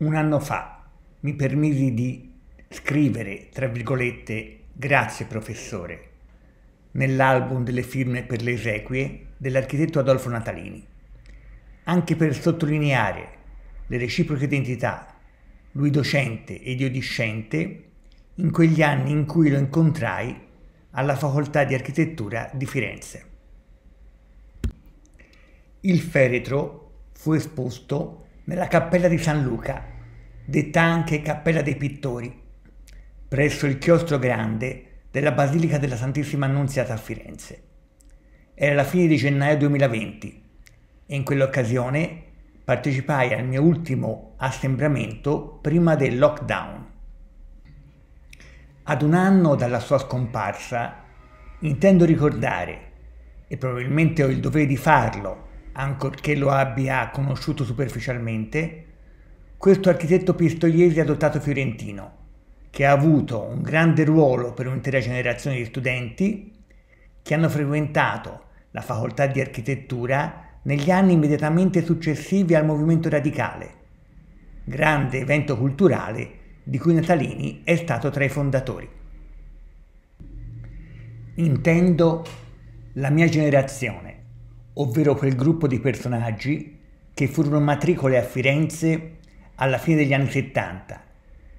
un anno fa mi permisi di scrivere, tra virgolette, grazie professore, nell'album delle firme per le esequie dell'architetto Adolfo Natalini, anche per sottolineare le reciproche identità, lui docente ed io discente, in quegli anni in cui lo incontrai alla facoltà di architettura di Firenze. Il feretro fu esposto nella cappella di San Luca, detta anche Cappella dei Pittori, presso il chiostro grande della Basilica della Santissima Annunziata a Firenze. Era la fine di gennaio 2020 e in quell'occasione partecipai al mio ultimo assembramento prima del lockdown. Ad un anno dalla sua scomparsa intendo ricordare, e probabilmente ho il dovere di farlo, ancorché lo abbia conosciuto superficialmente, questo architetto pistoiese adottato fiorentino, che ha avuto un grande ruolo per un'intera generazione di studenti che hanno frequentato la facoltà di architettura negli anni immediatamente successivi al movimento radicale, grande evento culturale di cui Natalini è stato tra i fondatori. Intendo la mia generazione, ovvero quel gruppo di personaggi che furono matricole a Firenze alla fine degli anni 70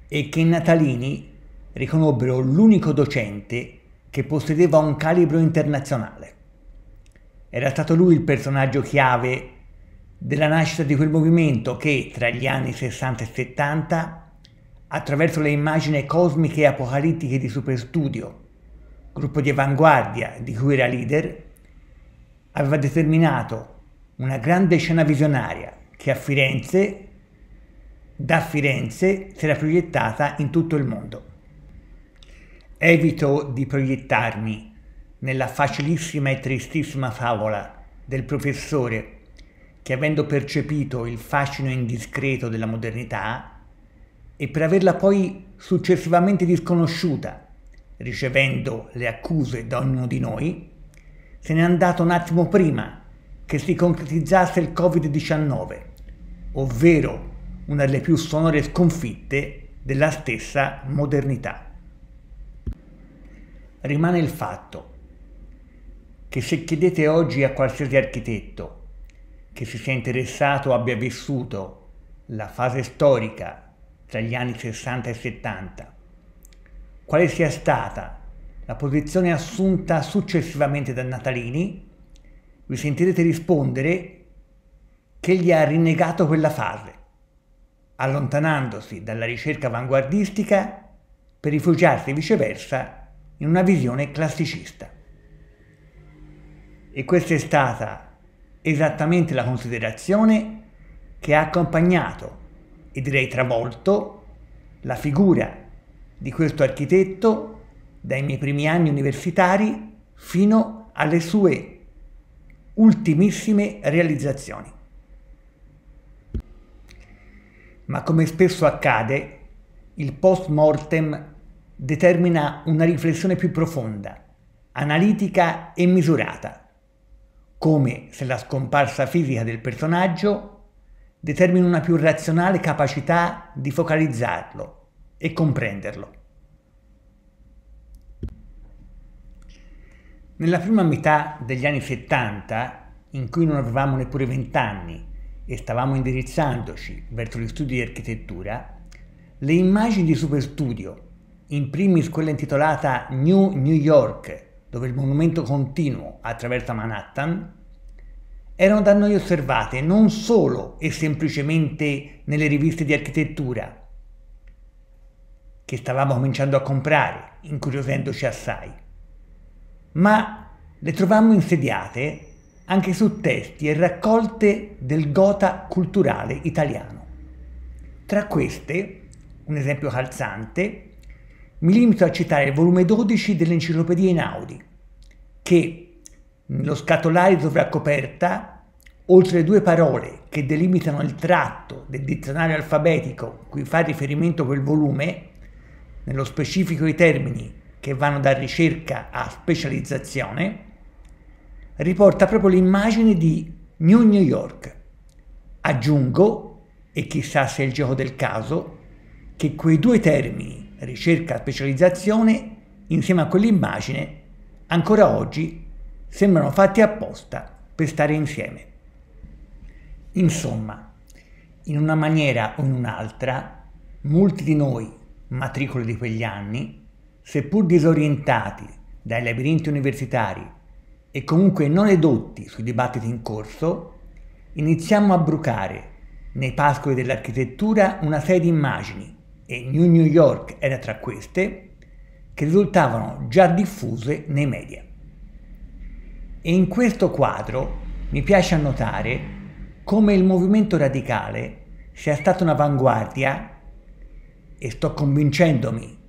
e che Natalini riconobbero l'unico docente che possedeva un calibro internazionale. Era stato lui il personaggio chiave della nascita di quel movimento che tra gli anni 60 e 70, attraverso le immagini cosmiche e apocalittiche di Superstudio, gruppo di avanguardia di cui era leader, aveva determinato una grande scena visionaria che a Firenze, da Firenze, si era proiettata in tutto il mondo. Evito di proiettarmi nella facilissima e tristissima favola del professore che avendo percepito il fascino indiscreto della modernità e per averla poi successivamente disconosciuta, ricevendo le accuse da ognuno di noi, se n'è andato un attimo prima che si concretizzasse il Covid-19, ovvero una delle più sonore sconfitte della stessa modernità. Rimane il fatto che se chiedete oggi a qualsiasi architetto che si sia interessato o abbia vissuto la fase storica tra gli anni 60 e 70, quale sia stata la posizione assunta successivamente da Natalini, vi sentirete rispondere che gli ha rinnegato quella fase, allontanandosi dalla ricerca avanguardistica per rifugiarsi viceversa in una visione classicista. E questa è stata esattamente la considerazione che ha accompagnato e direi travolto la figura di questo architetto dai miei primi anni universitari fino alle sue ultimissime realizzazioni. Ma come spesso accade, il post mortem determina una riflessione più profonda, analitica e misurata, come se la scomparsa fisica del personaggio determina una più razionale capacità di focalizzarlo e comprenderlo. Nella prima metà degli anni 70, in cui non avevamo neppure 20 anni e stavamo indirizzandoci verso gli studi di architettura, le immagini di Superstudio, in primis quella intitolata New New York, dove il monumento continuo attraversa Manhattan, erano da noi osservate non solo e semplicemente nelle riviste di architettura, che stavamo cominciando a comprare, incuriosendoci assai, ma le trovammo insediate anche su testi e raccolte del gota culturale italiano. Tra queste, un esempio calzante, mi limito a citare il volume 12 dell'Enciclopedia Inaudi, che nello scatolare sovraccoperta, oltre le due parole che delimitano il tratto del dizionario alfabetico cui fa riferimento quel volume, nello specifico i termini che vanno da ricerca a specializzazione, riporta proprio l'immagine di New New York. Aggiungo, e chissà se è il gioco del caso, che quei due termini, ricerca e specializzazione, insieme a quell'immagine, ancora oggi sembrano fatti apposta per stare insieme. Insomma, in una maniera o in un'altra, molti di noi, matricoli di quegli anni, seppur disorientati dai labirinti universitari e comunque non edotti sui dibattiti in corso, iniziamo a brucare nei pascoli dell'architettura una serie di immagini, e New New York era tra queste, che risultavano già diffuse nei media. E in questo quadro mi piace annotare come il movimento radicale sia stato un'avanguardia, e sto convincendomi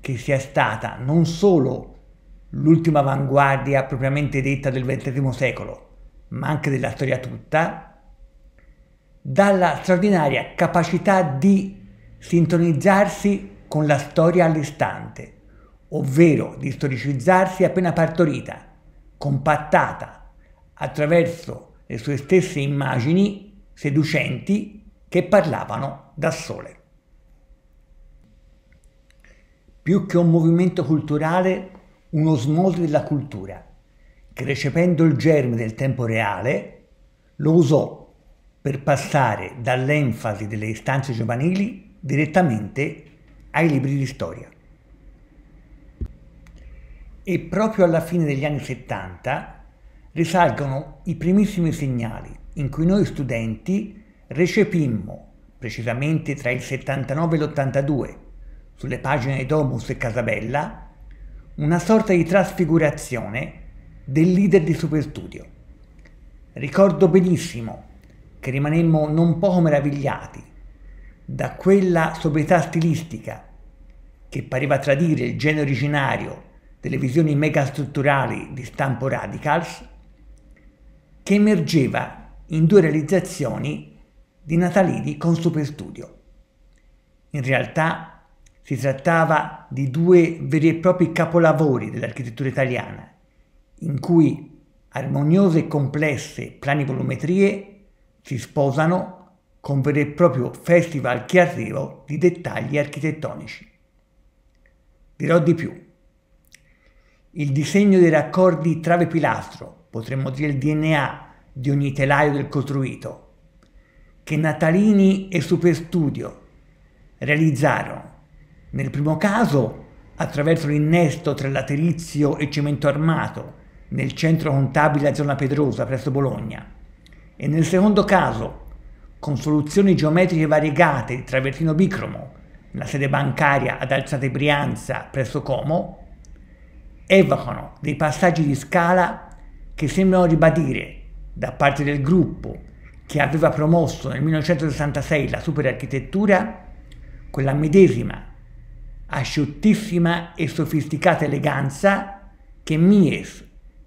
che sia stata non solo l'ultima avanguardia propriamente detta del XX secolo, ma anche della storia tutta, dalla straordinaria capacità di sintonizzarsi con la storia all'istante, ovvero di storicizzarsi appena partorita, compattata attraverso le sue stesse immagini seducenti che parlavano da sole più che un movimento culturale, uno un'osmosi della cultura, che recependo il germe del tempo reale, lo usò per passare dall'enfasi delle istanze giovanili direttamente ai libri di storia. E proprio alla fine degli anni 70 risalgono i primissimi segnali in cui noi studenti recepimmo, precisamente tra il 79 e l'82, sulle pagine di Domus e Casabella, una sorta di trasfigurazione del leader di Superstudio. Ricordo benissimo che rimanemmo non poco meravigliati da quella sobrietà stilistica che pareva tradire il genere originario delle visioni megastrutturali di stampo radicals, che emergeva in due realizzazioni di Natalini con Superstudio. In realtà si trattava di due veri e propri capolavori dell'architettura italiana, in cui armoniose e complesse planivolumetrie si sposano con vero e proprio festival creativo di dettagli architettonici. Dirò di più. Il disegno dei raccordi trave pilastro, potremmo dire il DNA di ogni telaio del costruito, che Natalini e Superstudio realizzarono nel primo caso, attraverso l'innesto tra laterizio e cemento armato nel centro contabile a zona Pedrosa presso Bologna e nel secondo caso con soluzioni geometriche variegate di travertino bicromo nella sede bancaria ad Alzate Brianza presso Como evocano dei passaggi di scala che sembrano ribadire da parte del gruppo che aveva promosso nel 1966 la superarchitettura quella medesima asciuttissima e sofisticata eleganza che Mies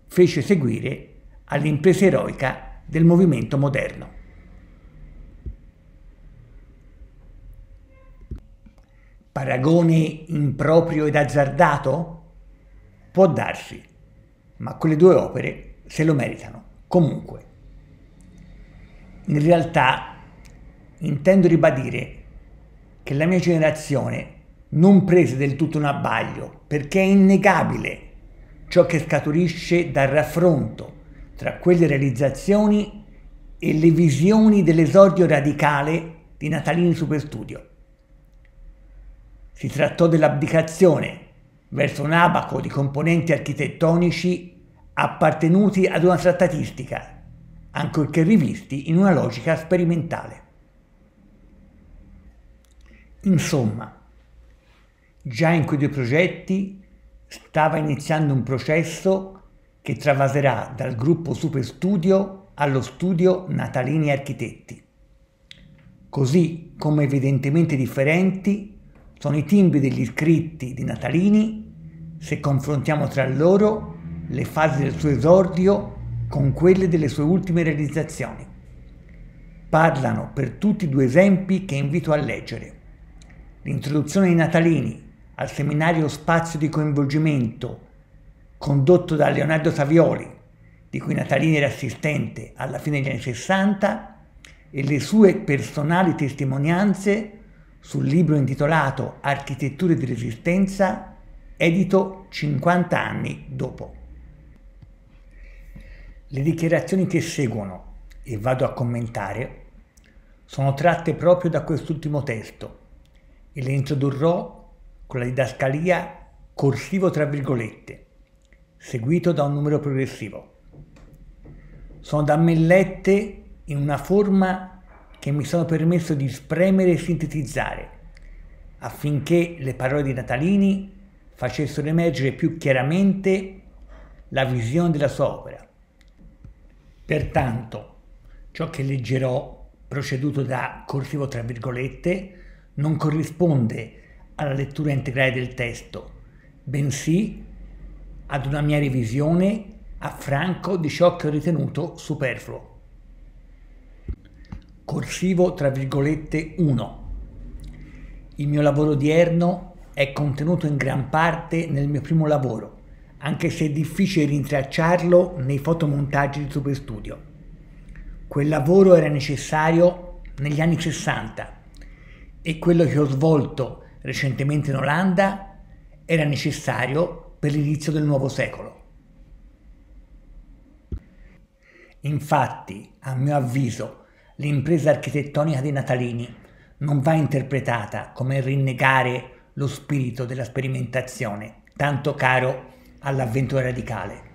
fece seguire all'impresa eroica del movimento moderno. Paragone improprio ed azzardato? Può darsi, ma quelle due opere se lo meritano, comunque. In realtà intendo ribadire che la mia generazione non prese del tutto un abbaglio, perché è innegabile ciò che scaturisce dal raffronto tra quelle realizzazioni e le visioni dell'esordio radicale di Natalini Superstudio. Si trattò dell'abdicazione verso un abaco di componenti architettonici appartenuti ad una trattatistica, ancorché rivisti in una logica sperimentale. Insomma, Già in quei due progetti stava iniziando un processo che travaserà dal gruppo Superstudio allo studio Natalini Architetti. Così come evidentemente differenti sono i timbri degli iscritti di Natalini se confrontiamo tra loro le fasi del suo esordio con quelle delle sue ultime realizzazioni. Parlano per tutti due esempi che invito a leggere. L'introduzione di Natalini al seminario Spazio di coinvolgimento, condotto da Leonardo Savioli, di cui Natalini era assistente alla fine degli anni 60, e le sue personali testimonianze sul libro intitolato Architetture di resistenza, edito 50 anni dopo. Le dichiarazioni che seguono, e vado a commentare, sono tratte proprio da quest'ultimo testo e le introdurrò con la didascalia corsivo tra virgolette, seguito da un numero progressivo. Sono da me lette in una forma che mi sono permesso di spremere e sintetizzare, affinché le parole di Natalini facessero emergere più chiaramente la visione della sua opera. Pertanto, ciò che leggerò, proceduto da corsivo tra virgolette, non corrisponde alla lettura integrale del testo, bensì ad una mia revisione a franco di ciò che ho ritenuto superfluo. Corsivo tra virgolette 1. Il mio lavoro odierno è contenuto in gran parte nel mio primo lavoro, anche se è difficile rintracciarlo nei fotomontaggi di Superstudio. Quel lavoro era necessario negli anni 60 e quello che ho svolto recentemente in Olanda, era necessario per l'inizio del nuovo secolo. Infatti, a mio avviso, l'impresa architettonica dei Natalini non va interpretata come rinnegare lo spirito della sperimentazione, tanto caro all'avventura radicale,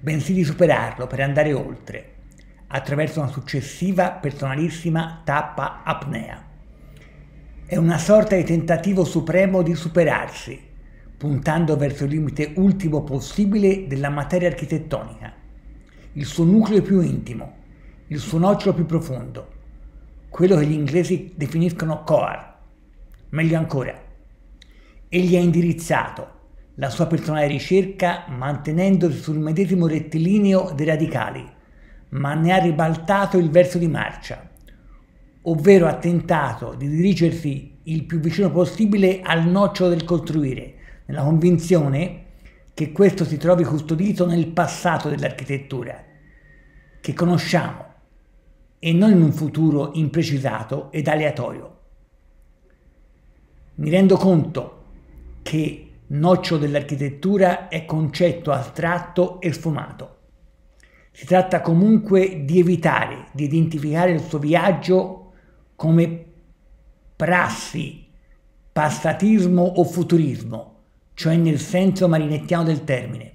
bensì di superarlo per andare oltre, attraverso una successiva personalissima tappa apnea. È una sorta di tentativo supremo di superarsi, puntando verso il limite ultimo possibile della materia architettonica, il suo nucleo più intimo, il suo nocciolo più profondo, quello che gli inglesi definiscono core. Meglio ancora, egli ha indirizzato la sua personale ricerca mantenendosi sul medesimo rettilineo dei radicali, ma ne ha ribaltato il verso di marcia ovvero ha tentato di dirigersi il più vicino possibile al nocciolo del costruire, nella convinzione che questo si trovi custodito nel passato dell'architettura, che conosciamo, e non in un futuro imprecisato ed aleatorio. Mi rendo conto che nocciolo dell'architettura è concetto astratto e sfumato. Si tratta comunque di evitare di identificare il suo viaggio come prassi, passatismo o futurismo, cioè nel senso marinettiano del termine,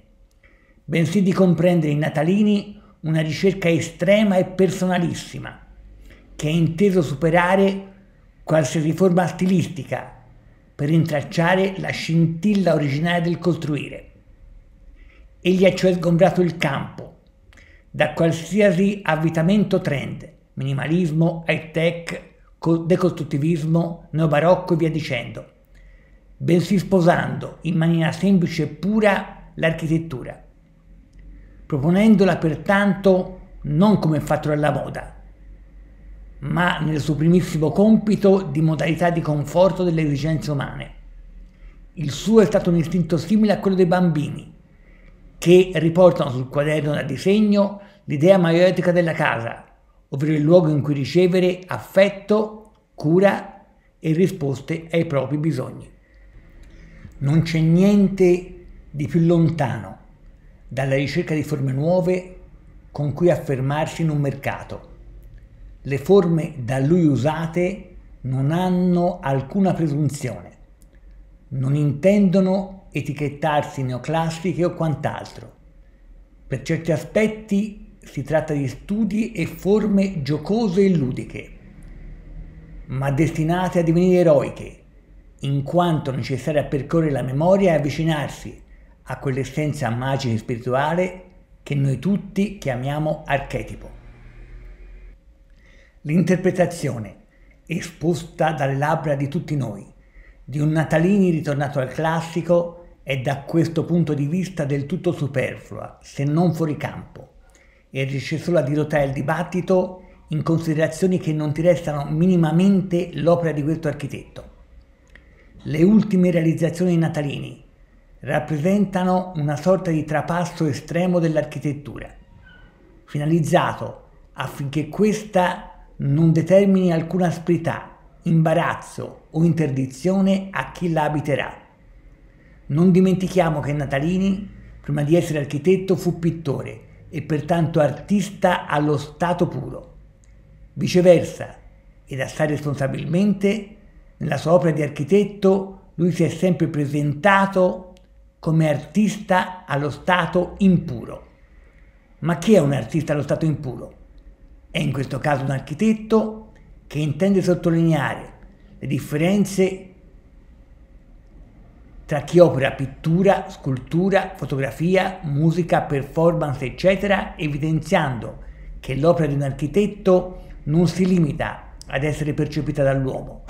bensì di comprendere in Natalini una ricerca estrema e personalissima, che è inteso superare qualsiasi forma stilistica per intracciare la scintilla originaria del costruire. Egli ha cioè sgombrato il campo da qualsiasi avvitamento trend, minimalismo, high tech, decostruttivismo, neobarocco e via dicendo, bensì sposando in maniera semplice e pura l'architettura, proponendola pertanto non come fatto della moda, ma nel suo primissimo compito di modalità di conforto delle esigenze umane. Il suo è stato un istinto simile a quello dei bambini, che riportano sul quaderno da disegno l'idea maioritica della casa, ovvero il luogo in cui ricevere affetto, cura e risposte ai propri bisogni. Non c'è niente di più lontano dalla ricerca di forme nuove con cui affermarsi in un mercato. Le forme da lui usate non hanno alcuna presunzione, non intendono etichettarsi neoclassiche o quant'altro. Per certi aspetti si tratta di studi e forme giocose e ludiche, ma destinate a divenire eroiche, in quanto necessarie a percorrere la memoria e avvicinarsi a quell'essenza magica e spirituale che noi tutti chiamiamo archetipo. L'interpretazione, esposta dalle labbra di tutti noi, di un Natalini ritornato al classico, è da questo punto di vista del tutto superflua, se non fuori campo, e riesci solo a dirottare il dibattito in considerazioni che non ti restano minimamente l'opera di questo architetto. Le ultime realizzazioni di natalini rappresentano una sorta di trapasso estremo dell'architettura, finalizzato affinché questa non determini alcuna asprità, imbarazzo o interdizione a chi la abiterà. Non dimentichiamo che Natalini, prima di essere architetto, fu pittore e pertanto artista allo stato puro. Viceversa, ed assai responsabilmente, nella sua opera di architetto lui si è sempre presentato come artista allo stato impuro. Ma chi è un artista allo stato impuro? È in questo caso un architetto che intende sottolineare le differenze tra chi opera pittura, scultura, fotografia, musica, performance, eccetera, evidenziando che l'opera di un architetto non si limita ad essere percepita dall'uomo,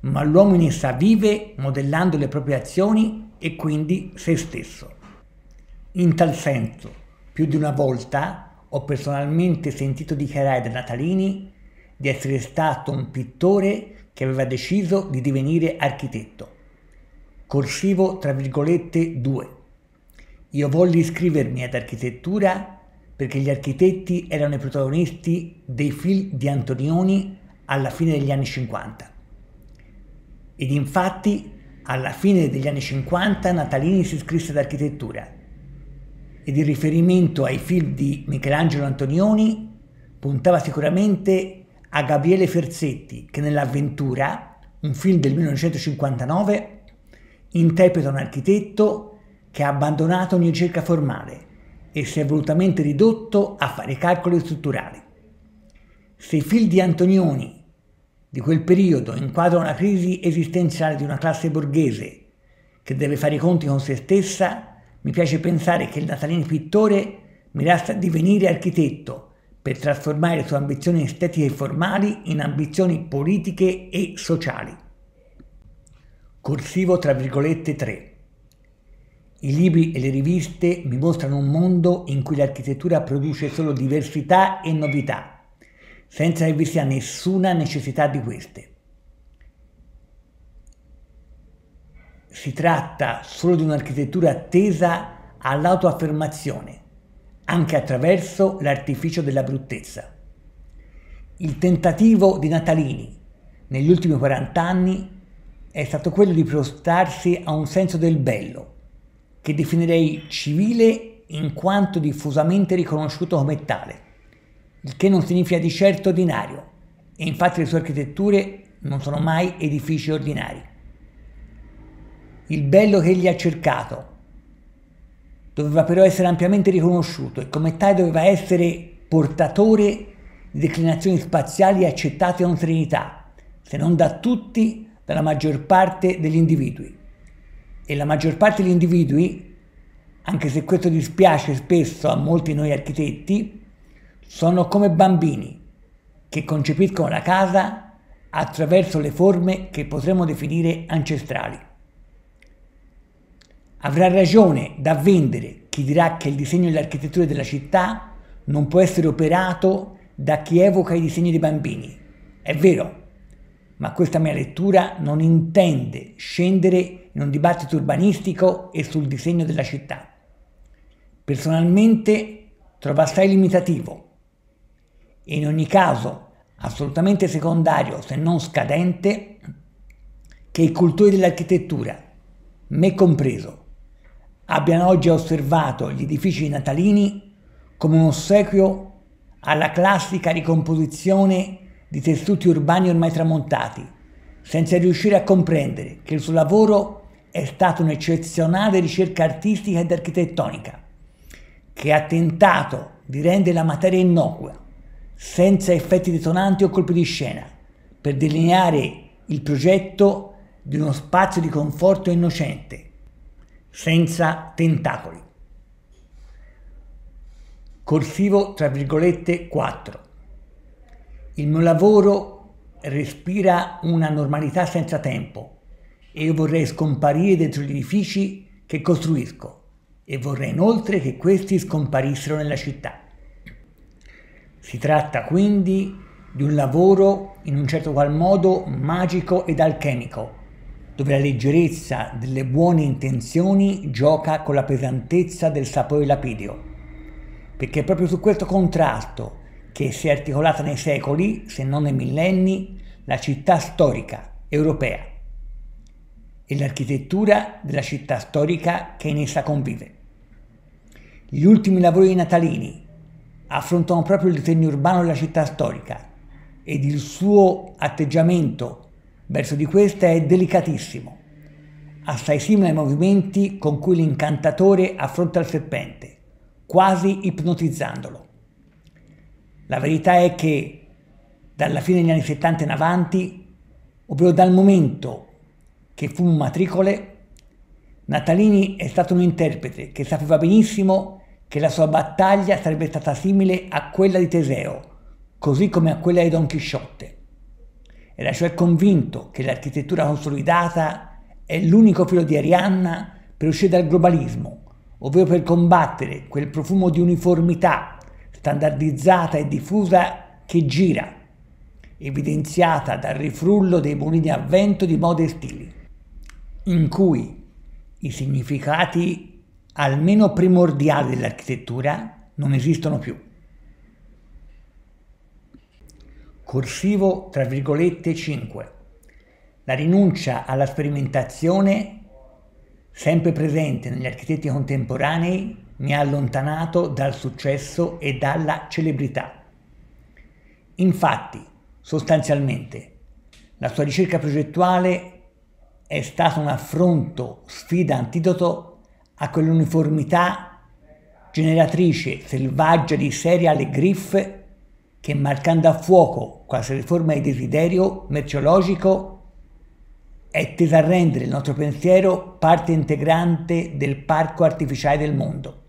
ma l'uomo in essa vive modellando le proprie azioni e quindi se stesso. In tal senso, più di una volta ho personalmente sentito dichiarare da Natalini di essere stato un pittore che aveva deciso di divenire architetto corsivo tra virgolette 2. Io volli iscrivermi ad architettura perché gli architetti erano i protagonisti dei film di Antonioni alla fine degli anni 50. Ed infatti alla fine degli anni 50 Natalini si iscrisse ad architettura ed il riferimento ai film di Michelangelo Antonioni puntava sicuramente a Gabriele Ferzetti che nell'avventura, un film del 1959, interpreta un architetto che ha abbandonato ogni ricerca formale e si è volutamente ridotto a fare calcoli strutturali. Se i film di Antonioni di quel periodo inquadrano la crisi esistenziale di una classe borghese che deve fare i conti con se stessa, mi piace pensare che il natalino pittore mirasta a divenire architetto per trasformare le sue ambizioni estetiche e formali in ambizioni politiche e sociali corsivo tra virgolette 3. I libri e le riviste mi mostrano un mondo in cui l'architettura produce solo diversità e novità, senza che vi sia nessuna necessità di queste. Si tratta solo di un'architettura tesa all'autoaffermazione, anche attraverso l'artificio della bruttezza. Il tentativo di Natalini negli ultimi 40 anni è stato quello di prostarsi a un senso del bello, che definirei civile in quanto diffusamente riconosciuto come tale, il che non significa di certo ordinario, e infatti le sue architetture non sono mai edifici ordinari. Il bello che egli ha cercato doveva però essere ampiamente riconosciuto e come tale doveva essere portatore di declinazioni spaziali accettate con serenità, se non da tutti, dalla maggior parte degli individui. E la maggior parte degli individui, anche se questo dispiace spesso a molti noi architetti, sono come bambini che concepiscono la casa attraverso le forme che potremmo definire ancestrali. Avrà ragione da vendere chi dirà che il disegno dell'architettura della città non può essere operato da chi evoca i disegni dei bambini. È vero, ma questa mia lettura non intende scendere in un dibattito urbanistico e sul disegno della città. Personalmente trovo assai limitativo e in ogni caso assolutamente secondario se non scadente che i cultori dell'architettura, me compreso, abbiano oggi osservato gli edifici natalini come un ossequio alla classica ricomposizione di tessuti urbani ormai tramontati, senza riuscire a comprendere che il suo lavoro è stata un'eccezionale ricerca artistica ed architettonica, che ha tentato di rendere la materia innocua, senza effetti detonanti o colpi di scena, per delineare il progetto di uno spazio di conforto innocente, senza tentacoli. Corsivo tra virgolette 4 il mio lavoro respira una normalità senza tempo e io vorrei scomparire dentro gli edifici che costruisco e vorrei inoltre che questi scomparissero nella città. Si tratta quindi di un lavoro in un certo qual modo magico ed alchemico, dove la leggerezza delle buone intenzioni gioca con la pesantezza del sapore lapidio, perché è proprio su questo contrasto che si è articolata nei secoli, se non nei millenni, la città storica europea e l'architettura della città storica che in essa convive. Gli ultimi lavori di natalini affrontano proprio il disegno urbano della città storica ed il suo atteggiamento verso di questa è delicatissimo, assai simile ai movimenti con cui l'incantatore affronta il serpente, quasi ipnotizzandolo. La verità è che dalla fine degli anni 70 in avanti, ovvero dal momento che fu matricole, Natalini è stato un interprete che sapeva benissimo che la sua battaglia sarebbe stata simile a quella di Teseo, così come a quella di Don Chisciotte. Era cioè convinto che l'architettura consolidata è l'unico filo di Arianna per uscire dal globalismo, ovvero per combattere quel profumo di uniformità standardizzata e diffusa che gira, evidenziata dal rifrullo dei mulini a vento di mode e stili, in cui i significati almeno primordiali dell'architettura non esistono più. Corsivo tra virgolette 5. La rinuncia alla sperimentazione sempre presente negli architetti contemporanei mi ha allontanato dal successo e dalla celebrità. Infatti, sostanzialmente, la sua ricerca progettuale è stato un affronto, sfida, antidoto a quell'uniformità generatrice selvaggia di serie alle griffe che marcando a fuoco qualsiasi forma di desiderio merceologico è tesa a rendere il nostro pensiero parte integrante del parco artificiale del mondo.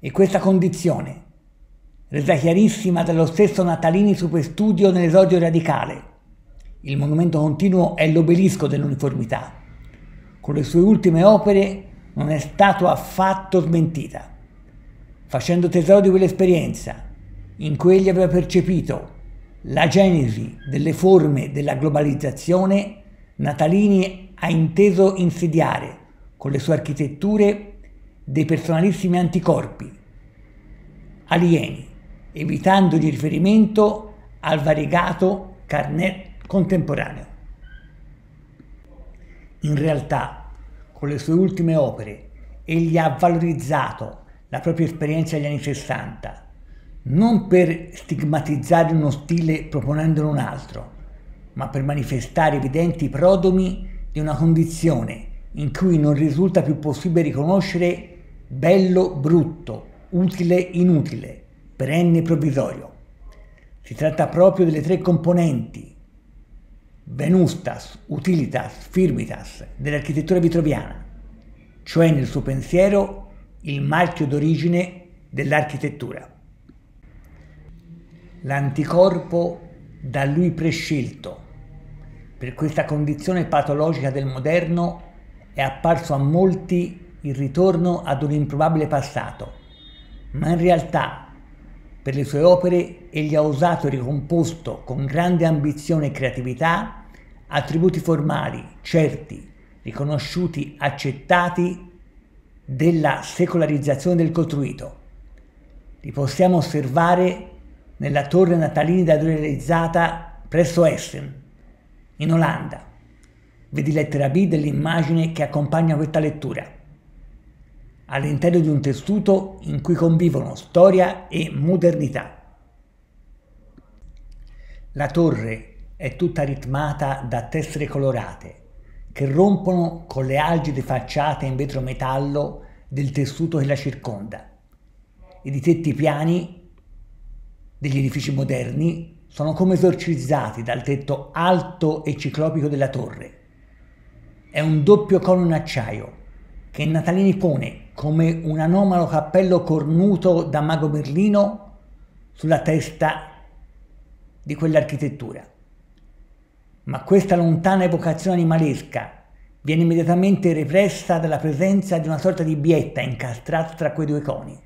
E questa condizione, resa chiarissima dallo stesso Natalini Superstudio Studio nell'esordio radicale, il monumento continuo è l'obelisco dell'uniformità. Con le sue ultime opere non è stato affatto smentita. Facendo tesoro di quell'esperienza, in cui egli aveva percepito la genesi delle forme della globalizzazione, Natalini ha inteso insediare con le sue architetture dei personalissimi anticorpi alieni, evitando di riferimento al variegato carnet contemporaneo. In realtà, con le sue ultime opere, egli ha valorizzato la propria esperienza degli anni 60, non per stigmatizzare uno stile proponendone un altro, ma per manifestare evidenti prodomi di una condizione in cui non risulta più possibile riconoscere bello brutto, utile inutile, perenne provvisorio. Si tratta proprio delle tre componenti venustas, utilitas, firmitas dell'architettura vitroviana, cioè nel suo pensiero il marchio d'origine dell'architettura. L'anticorpo da lui prescelto per questa condizione patologica del moderno è apparso a molti il ritorno ad un improbabile passato, ma in realtà per le sue opere egli ha usato e ricomposto con grande ambizione e creatività attributi formali, certi, riconosciuti, accettati della secolarizzazione del costruito. Li possiamo osservare nella torre natalina natalinida realizzata presso Essen, in Olanda. Vedi lettera B dell'immagine che accompagna questa lettura all'interno di un tessuto in cui convivono storia e modernità. La torre è tutta ritmata da tessere colorate che rompono con le algide facciate in vetro metallo del tessuto che la circonda. E I tetti piani degli edifici moderni sono come esorcizzati dal tetto alto e ciclopico della torre. È un doppio cono in acciaio che Natalini pone come un anomalo cappello cornuto da Mago Berlino sulla testa di quell'architettura. Ma questa lontana evocazione animalesca viene immediatamente repressa dalla presenza di una sorta di bietta incastrata tra quei due coni.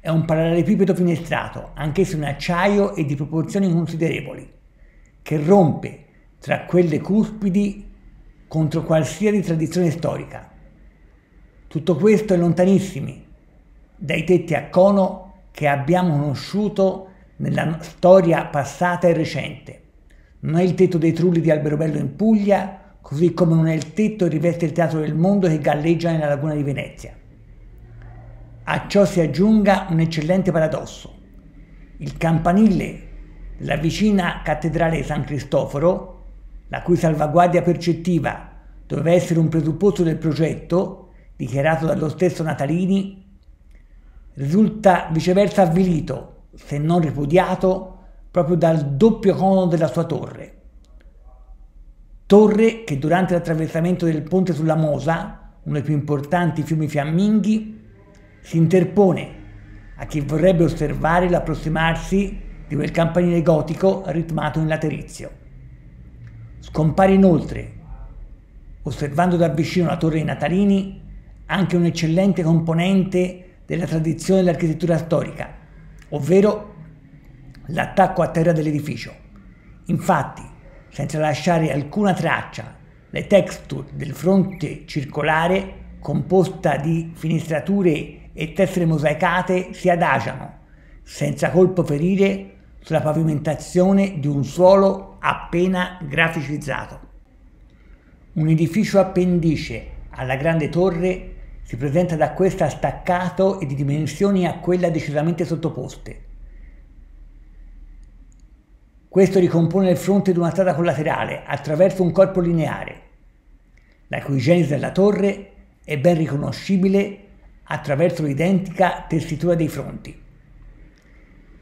È un parallelepipedo finestrato, anch'esso in acciaio e di proporzioni considerevoli, che rompe tra quelle cuspidi contro qualsiasi tradizione storica tutto questo è lontanissimi dai tetti a cono che abbiamo conosciuto nella storia passata e recente. Non è il tetto dei trulli di Alberobello in Puglia, così come non è il tetto che riveste il teatro del mondo che galleggia nella laguna di Venezia. A ciò si aggiunga un eccellente paradosso. Il campanile della vicina cattedrale di San Cristoforo, la cui salvaguardia percettiva doveva essere un presupposto del progetto, dichiarato dallo stesso Natalini, risulta viceversa avvilito, se non ripudiato, proprio dal doppio cono della sua torre. Torre che durante l'attraversamento del ponte sulla Mosa, uno dei più importanti fiumi fiamminghi, si interpone a chi vorrebbe osservare l'approssimarsi di quel campanile gotico ritmato in laterizio. Scompare inoltre, osservando da vicino la torre dei Natalini, anche un'eccellente componente della tradizione dell'architettura storica, ovvero l'attacco a terra dell'edificio. Infatti, senza lasciare alcuna traccia, le texture del fronte circolare, composta di finestrature e tessere mosaicate, si adagiano, senza colpo ferire, sulla pavimentazione di un suolo appena graficizzato. Un edificio appendice alla grande torre si presenta da questa staccato e di dimensioni a quella decisamente sottoposte. Questo ricompone il fronte di una strada collaterale attraverso un corpo lineare, la cui genesi della torre è ben riconoscibile attraverso l'identica tessitura dei fronti.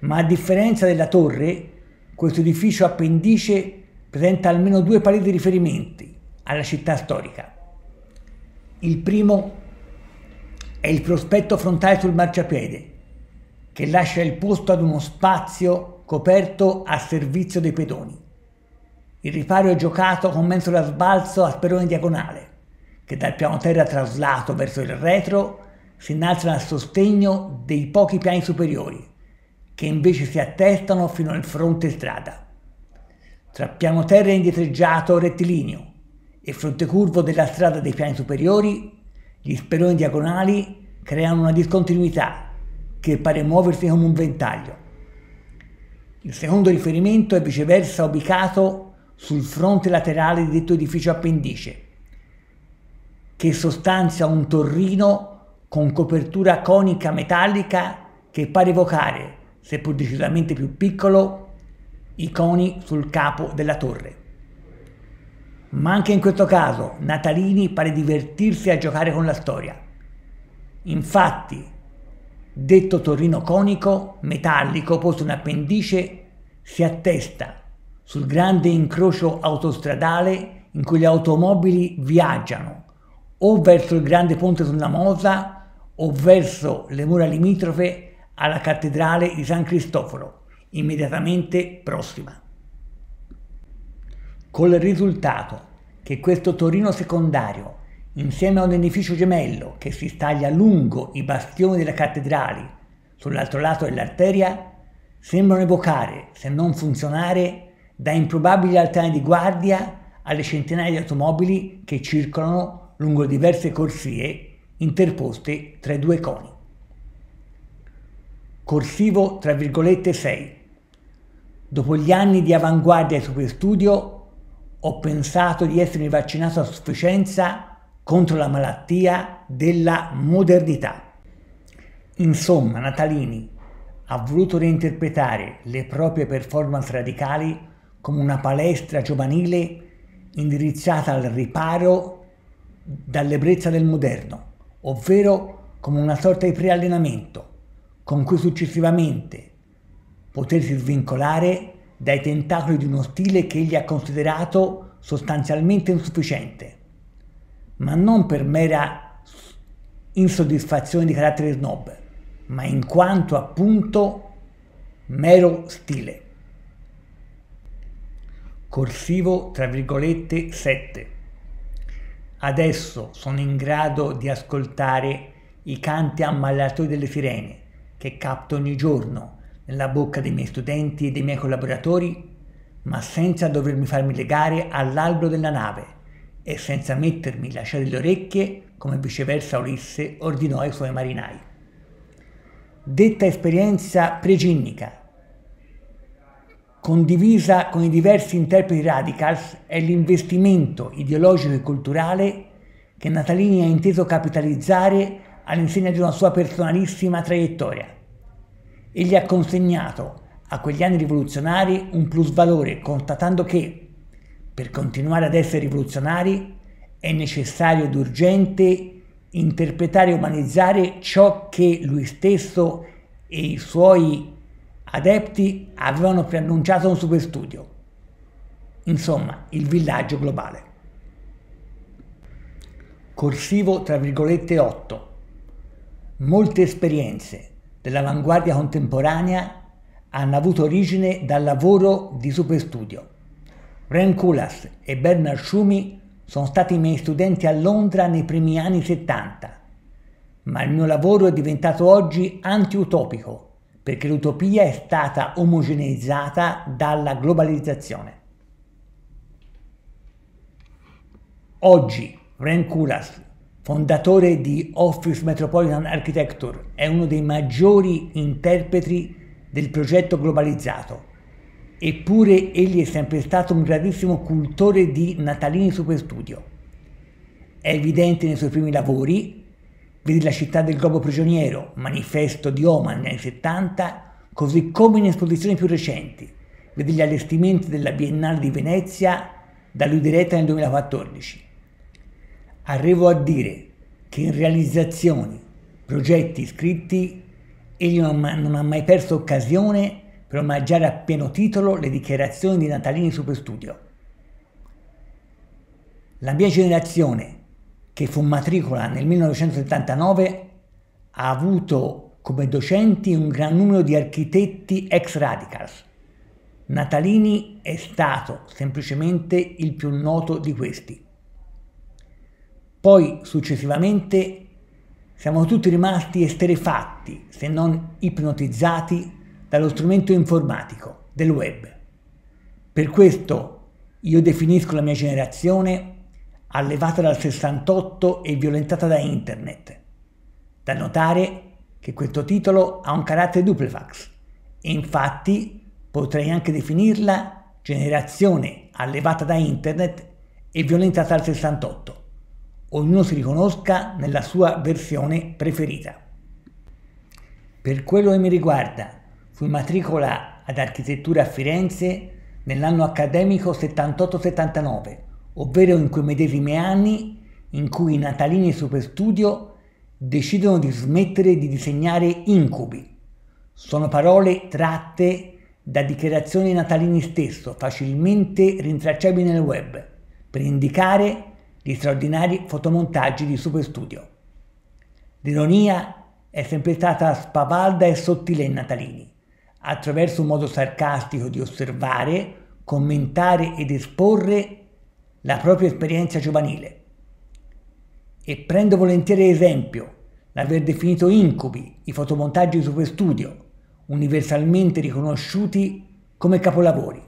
Ma a differenza della torre, questo edificio appendice presenta almeno due pareti di riferimenti alla città storica. Il primo è il prospetto frontale sul marciapiede, che lascia il posto ad uno spazio coperto a servizio dei pedoni. Il riparo è giocato con da sbalzo a sperone diagonale, che dal piano terra traslato verso il retro si innalzano a sostegno dei pochi piani superiori, che invece si attestano fino al fronte strada. Tra piano terra indietreggiato rettilineo e fronte curvo della strada dei piani superiori gli speroni diagonali creano una discontinuità che pare muoversi come un ventaglio. Il secondo riferimento è viceversa ubicato sul fronte laterale di detto edificio appendice, che sostanzia un torrino con copertura conica metallica che pare evocare, seppur decisamente più piccolo, i coni sul capo della torre. Ma anche in questo caso Natalini pare divertirsi a giocare con la storia. Infatti, detto torrino conico, metallico, posto in appendice, si attesta sul grande incrocio autostradale in cui le automobili viaggiano o verso il grande ponte sulla Mosa o verso le mura limitrofe alla cattedrale di San Cristoforo, immediatamente prossima col risultato che questo Torino secondario, insieme a un edificio gemello che si staglia lungo i bastioni delle cattedrali, sull'altro lato dell'arteria, sembrano evocare, se non funzionare, da improbabili altane di guardia alle centinaia di automobili che circolano lungo diverse corsie interposte tra i due coni. Corsivo tra virgolette 6. Dopo gli anni di avanguardia e superstudio, ho pensato di essermi vaccinato a sufficienza contro la malattia della modernità. Insomma, Natalini ha voluto reinterpretare le proprie performance radicali come una palestra giovanile indirizzata al riparo dall'ebbrezza del moderno, ovvero come una sorta di preallenamento con cui successivamente potersi svincolare dai tentacoli di uno stile che egli ha considerato sostanzialmente insufficiente, ma non per mera insoddisfazione di carattere snob, ma in quanto appunto mero stile. Corsivo tra virgolette 7. Adesso sono in grado di ascoltare i canti ammalatori delle sirene che capto ogni giorno nella bocca dei miei studenti e dei miei collaboratori, ma senza dovermi farmi legare all'albero della nave e senza mettermi la cera le orecchie, come viceversa Ulisse ordinò ai suoi marinai. Detta esperienza preginnica, condivisa con i diversi interpreti radicals, è l'investimento ideologico e culturale che Natalini ha inteso capitalizzare all'insegna di una sua personalissima traiettoria Egli ha consegnato a quegli anni rivoluzionari un plusvalore, constatando che per continuare ad essere rivoluzionari è necessario ed urgente interpretare e umanizzare ciò che lui stesso e i suoi adepti avevano preannunciato in un superstudio. Insomma, il villaggio globale. Corsivo tra virgolette 8. Molte esperienze, dell'avanguardia contemporanea hanno avuto origine dal lavoro di superstudio. Ren Kulas e Bernard Schumi sono stati miei studenti a Londra nei primi anni 70, ma il mio lavoro è diventato oggi anti-utopico perché l'utopia è stata omogeneizzata dalla globalizzazione. Oggi Ren Kulas fondatore di Office Metropolitan Architecture, è uno dei maggiori interpreti del progetto globalizzato. Eppure egli è sempre stato un grandissimo cultore di Natalini Superstudio. È evidente nei suoi primi lavori, vedi la città del globo prigioniero, manifesto di Oman negli anni 70, così come in esposizioni più recenti, vedi gli allestimenti della Biennale di Venezia, da lui diretta nel 2014 arrivo a dire che in realizzazioni, progetti scritti, egli non, ha mai perso occasione per omaggiare a pieno titolo le dichiarazioni di Natalini Superstudio. La mia generazione, che fu matricola nel 1979, ha avuto come docenti un gran numero di architetti ex radicals. Natalini è stato semplicemente il più noto di questi. Poi successivamente siamo tutti rimasti esterefatti, se non ipnotizzati, dallo strumento informatico del web. Per questo io definisco la mia generazione allevata dal 68 e violentata da internet. Da notare che questo titolo ha un carattere duplefax e infatti potrei anche definirla generazione allevata da internet e violentata dal 68 ognuno si riconosca nella sua versione preferita. Per quello che mi riguarda, fui matricola ad architettura a Firenze nell'anno accademico 78-79, ovvero in quei medesimi anni in cui i natalini e Superstudio decidono di smettere di disegnare incubi. Sono parole tratte da dichiarazioni natalini stesso, facilmente rintracciabili nel web, per indicare gli straordinari fotomontaggi di Superstudio. L'ironia è sempre stata spavalda e sottile in Natalini, attraverso un modo sarcastico di osservare, commentare ed esporre la propria esperienza giovanile. E prendo volentieri esempio l'aver definito incubi i fotomontaggi di Superstudio, universalmente riconosciuti come capolavori.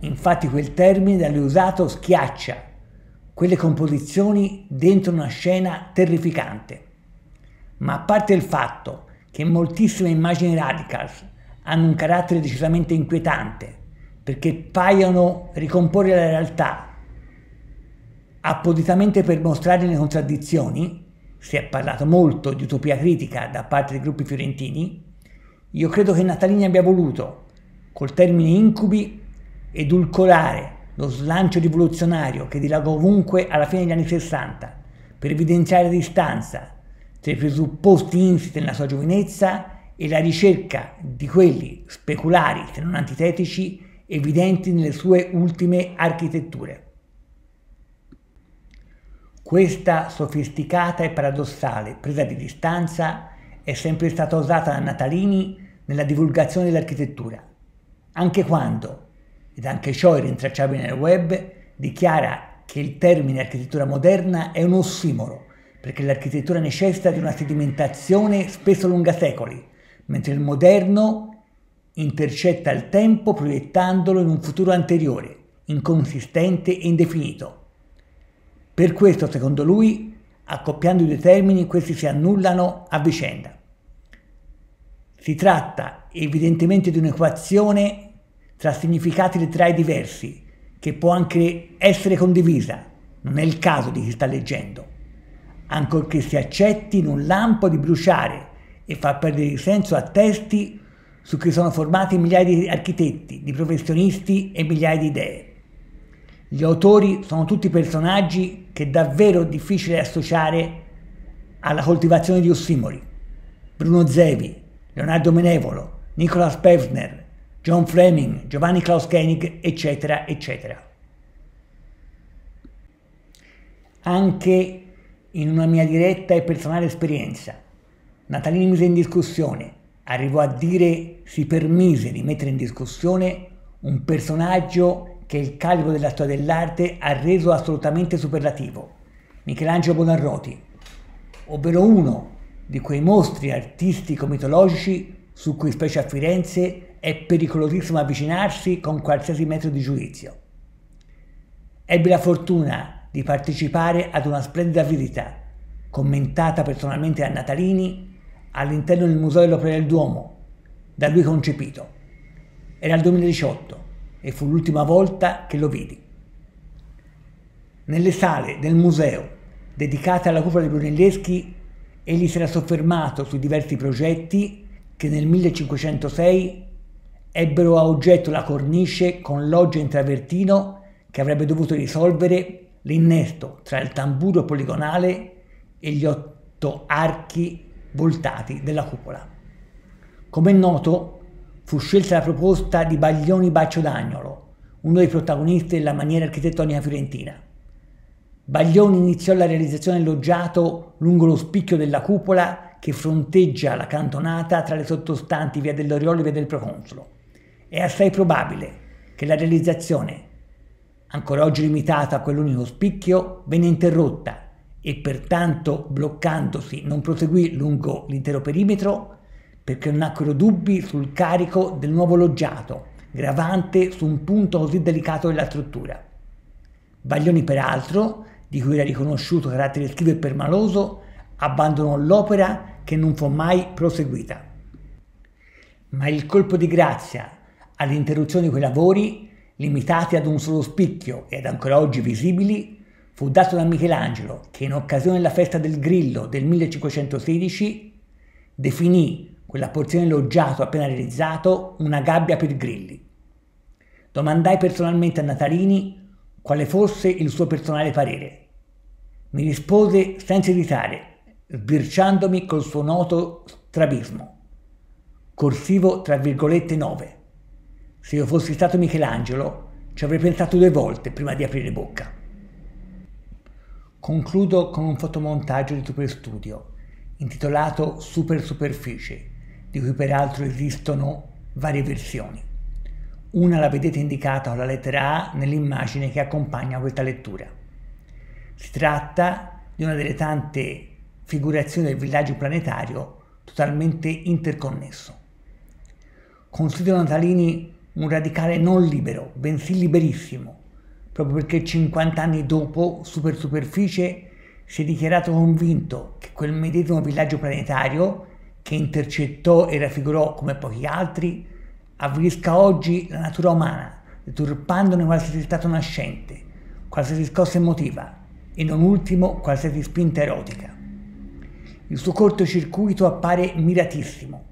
Infatti quel termine da lui usato schiaccia quelle composizioni dentro una scena terrificante. Ma a parte il fatto che moltissime immagini radicals hanno un carattere decisamente inquietante, perché paiono ricomporre la realtà appositamente per mostrare le contraddizioni, si è parlato molto di utopia critica da parte dei gruppi fiorentini, io credo che Natalini abbia voluto, col termine incubi, edulcorare lo slancio rivoluzionario che dilagò ovunque alla fine degli anni 60 per evidenziare la distanza tra i presupposti insiti nella sua giovinezza e la ricerca di quelli speculari, se non antitetici, evidenti nelle sue ultime architetture. Questa sofisticata e paradossale presa di distanza è sempre stata usata da Natalini nella divulgazione dell'architettura, anche quando, ed anche ciò è rintracciabile nel web, dichiara che il termine architettura moderna è un ossimoro, perché l'architettura necessita di una sedimentazione spesso lunga secoli, mentre il moderno intercetta il tempo proiettandolo in un futuro anteriore, inconsistente e indefinito. Per questo, secondo lui, accoppiando i due termini, questi si annullano a vicenda. Si tratta evidentemente di un'equazione tra significati letterari diversi, che può anche essere condivisa, non è il caso di chi sta leggendo, ancorché si accetti in un lampo di bruciare e far perdere il senso a testi su cui sono formati migliaia di architetti, di professionisti e migliaia di idee. Gli autori sono tutti personaggi che è davvero difficile associare alla coltivazione di ossimori. Bruno Zevi, Leonardo Menevolo, Nicola Pevner, John Fleming, Giovanni Klaus Koenig, eccetera, eccetera. Anche in una mia diretta e personale esperienza, Natalini mise in discussione, arrivò a dire si permise di mettere in discussione un personaggio che il calibro della storia dell'arte ha reso assolutamente superlativo, Michelangelo Bonarroti, ovvero uno di quei mostri artistico-mitologici su cui specie a Firenze è pericolosissimo avvicinarsi con qualsiasi metodo di giudizio. Ebbi la fortuna di partecipare ad una splendida visita, commentata personalmente da Natalini, all'interno del Museo dell'Opera del Duomo, da lui concepito. Era il 2018 e fu l'ultima volta che lo vidi. Nelle sale del museo dedicate alla cupola di Brunelleschi, egli si era soffermato su diversi progetti che nel 1506 ebbero a oggetto la cornice con loggia in travertino che avrebbe dovuto risolvere l'innesto tra il tamburo poligonale e gli otto archi voltati della cupola. Come è noto, fu scelta la proposta di Baglioni Baccio d'Agnolo, uno dei protagonisti della maniera architettonica fiorentina. Baglioni iniziò la realizzazione del loggiato lungo lo spicchio della cupola che fronteggia la cantonata tra le sottostanti via dell'Oriolo e via del Proconsolo è assai probabile che la realizzazione, ancora oggi limitata a quell'unico spicchio, venne interrotta e pertanto bloccandosi non proseguì lungo l'intero perimetro perché non nacquero dubbi sul carico del nuovo loggiato gravante su un punto così delicato della struttura. Baglioni peraltro, di cui era riconosciuto carattere schivo e permaloso, abbandonò l'opera che non fu mai proseguita. Ma il colpo di grazia All'interruzione di quei lavori, limitati ad un solo spicchio ed ancora oggi visibili, fu dato da Michelangelo che in occasione della festa del Grillo del 1516 definì quella porzione loggiato appena realizzato una gabbia per grilli. Domandai personalmente a Natalini quale fosse il suo personale parere. Mi rispose senza esitare, sbirciandomi col suo noto strabismo, corsivo tra virgolette 9. Se io fossi stato Michelangelo, ci avrei pensato due volte prima di aprire bocca. Concludo con un fotomontaggio di Super Studio, intitolato Super Superficie, di cui peraltro esistono varie versioni. Una la vedete indicata con la lettera A nell'immagine che accompagna questa lettura. Si tratta di una delle tante figurazioni del villaggio planetario totalmente interconnesso. Considero Natalini un radicale non libero, bensì liberissimo, proprio perché 50 anni dopo Super Superficie si è dichiarato convinto che quel medesimo villaggio planetario che intercettò e raffigurò come pochi altri avvilisca oggi la natura umana, deturpandone qualsiasi stato nascente, qualsiasi scossa emotiva e non ultimo qualsiasi spinta erotica. Il suo cortocircuito appare miratissimo.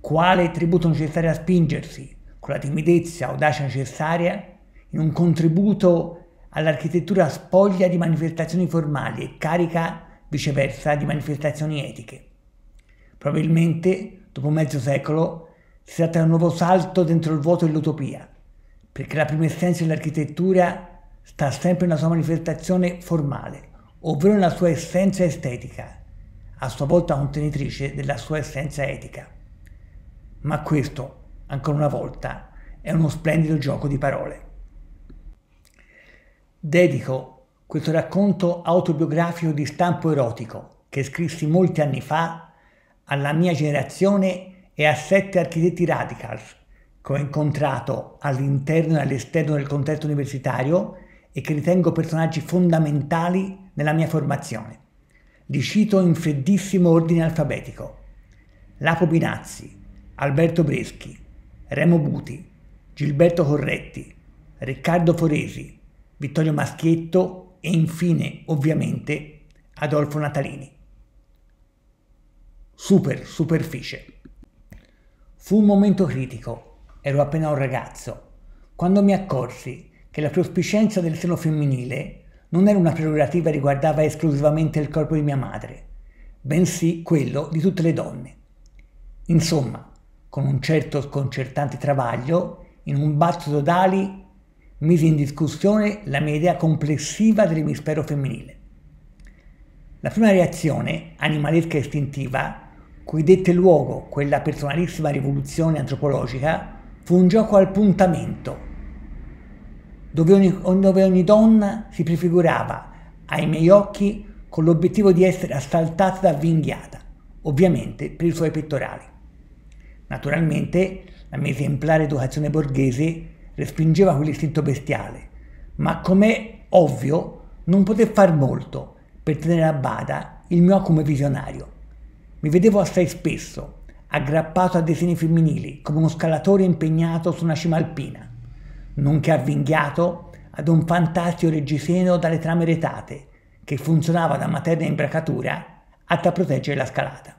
Quale tributo necessario a spingersi, con la timidezza, e audacia necessaria, in un contributo all'architettura spoglia di manifestazioni formali e carica viceversa di manifestazioni etiche. Probabilmente, dopo mezzo secolo, si tratta di un nuovo salto dentro il vuoto dell'utopia, perché la prima essenza dell'architettura sta sempre nella sua manifestazione formale, ovvero nella sua essenza estetica, a sua volta contenitrice della sua essenza etica. Ma questo ancora una volta, è uno splendido gioco di parole. Dedico questo racconto autobiografico di stampo erotico che scrissi molti anni fa alla mia generazione e a sette architetti radicals che ho incontrato all'interno e all'esterno del contesto universitario e che ritengo personaggi fondamentali nella mia formazione. Li cito in freddissimo ordine alfabetico. Lapo Binazzi, Alberto Breschi, Remo Buti, Gilberto Corretti, Riccardo Foresi, Vittorio Maschietto e infine, ovviamente, Adolfo Natalini. Super superficie. Fu un momento critico, ero appena un ragazzo, quando mi accorsi che la prospicienza del seno femminile non era una prerogativa riguardava esclusivamente il corpo di mia madre, bensì quello di tutte le donne. Insomma, con un certo sconcertante travaglio, in un battito d'ali, mise in discussione la mia idea complessiva dell'emisfero femminile. La prima reazione, animalesca e istintiva, cui dette luogo quella personalissima rivoluzione antropologica, fu un gioco al puntamento, dove ogni, dove ogni donna si prefigurava ai miei occhi con l'obiettivo di essere assaltata da vinghiata, ovviamente per i suoi pettorali. Naturalmente la mia esemplare educazione borghese respingeva quell'istinto bestiale, ma come ovvio non poté far molto per tenere a bada il mio acume visionario. Mi vedevo assai spesso, aggrappato a disegni femminili, come uno scalatore impegnato su una cima alpina, nonché avvinghiato ad un fantastico reggiseno dalle trame retate, che funzionava da materna imbracatura atta a proteggere la scalata.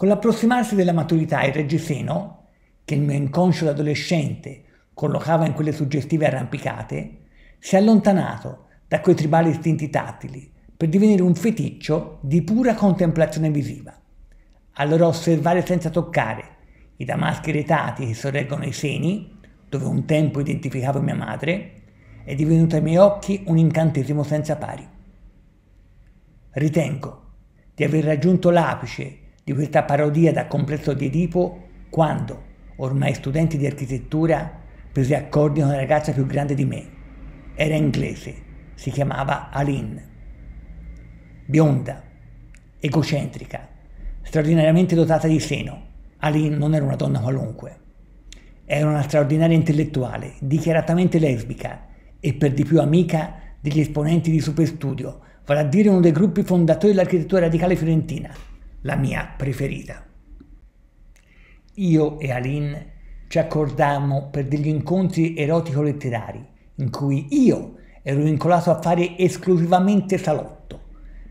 Con l'approssimarsi della maturità il reggiseno, che il mio inconscio d'adolescente collocava in quelle suggestive arrampicate, si è allontanato da quei tribali istinti tattili per divenire un feticcio di pura contemplazione visiva. Allora osservare senza toccare i damaschi retati che sorreggono i seni, dove un tempo identificavo mia madre, è divenuto ai miei occhi un incantesimo senza pari. Ritengo di aver raggiunto l'apice di questa parodia da complesso di Edipo quando, ormai studente di architettura, presi accordi con una ragazza più grande di me. Era inglese, si chiamava Aline. Bionda, egocentrica, straordinariamente dotata di seno, Aline non era una donna qualunque. Era una straordinaria intellettuale, dichiaratamente lesbica e per di più amica degli esponenti di Superstudio, vale a dire uno dei gruppi fondatori dell'architettura radicale fiorentina, la mia preferita. Io e Aline ci accordammo per degli incontri erotico-letterari in cui io ero vincolato a fare esclusivamente salotto,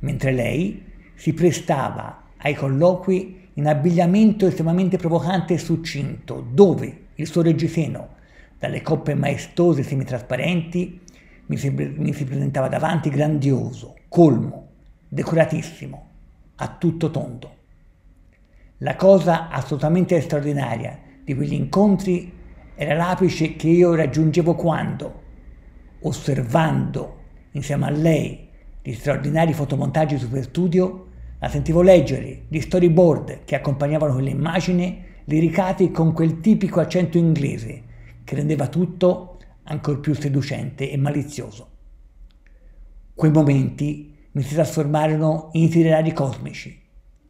mentre lei si prestava ai colloqui in abbigliamento estremamente provocante e succinto, dove il suo reggiseno, dalle coppe maestose semitrasparenti, mi si, mi si presentava davanti grandioso, colmo, decoratissimo, a tutto tondo. La cosa assolutamente straordinaria di quegli incontri era l'apice che io raggiungevo quando, osservando insieme a lei gli straordinari fotomontaggi super studio, la sentivo leggere gli storyboard che accompagnavano quelle immagini liricati con quel tipico accento inglese che rendeva tutto ancor più seducente e malizioso. Quei momenti mi si trasformarono in itinerari cosmici,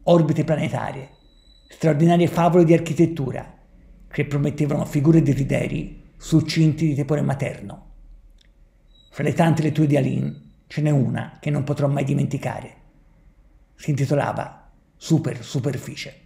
orbite planetarie, straordinarie favole di architettura che promettevano figure e desideri succinti di tepore materno. Fra le tante letture di Alin ce n'è una che non potrò mai dimenticare. Si intitolava Super Superficie.